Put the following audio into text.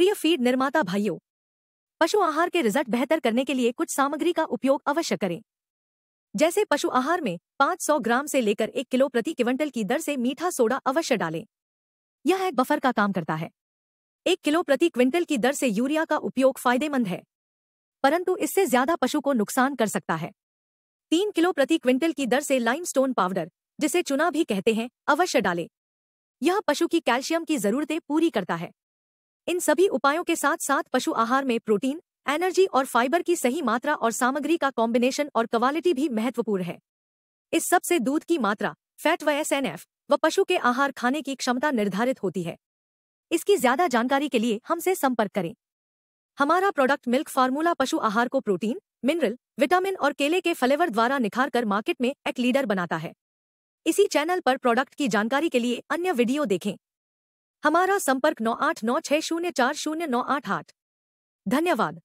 प्रिय फीड निर्माता भाइयों पशु आहार के रिजल्ट बेहतर करने के लिए कुछ सामग्री का उपयोग अवश्य करें जैसे पशु आहार में 500 ग्राम से लेकर एक किलो प्रति क्विंटल की दर से मीठा सोडा अवश्य डालें यह एक बफर का काम करता है एक किलो प्रति क्विंटल की दर से यूरिया का उपयोग फायदेमंद है परंतु इससे ज्यादा पशु को नुकसान कर सकता है तीन किलो प्रति क्विंटल की दर से लाइमस्टोन पाउडर जिसे चुना भी कहते हैं अवश्य डालें यह पशु की कैल्शियम की जरूरतें पूरी करता है इन सभी उपायों के साथ साथ पशु आहार में प्रोटीन एनर्जी और फाइबर की सही मात्रा और सामग्री का कॉम्बिनेशन और क्वालिटी भी महत्वपूर्ण है इस सब से दूध की मात्रा फैट व एस व पशु के आहार खाने की क्षमता निर्धारित होती है इसकी ज्यादा जानकारी के लिए हमसे संपर्क करें हमारा प्रोडक्ट मिल्क फार्मूला पशु आहार को प्रोटीन मिनरल विटामिन और केले के फ्लेवर द्वारा निखार कर मार्केट में एक लीडर बनाता है इसी चैनल पर प्रोडक्ट की जानकारी के लिए अन्य वीडियो देखें हमारा संपर्क नौ आठ नौ छः शून्य चार शून्य नौ आठ आठ धन्यवाद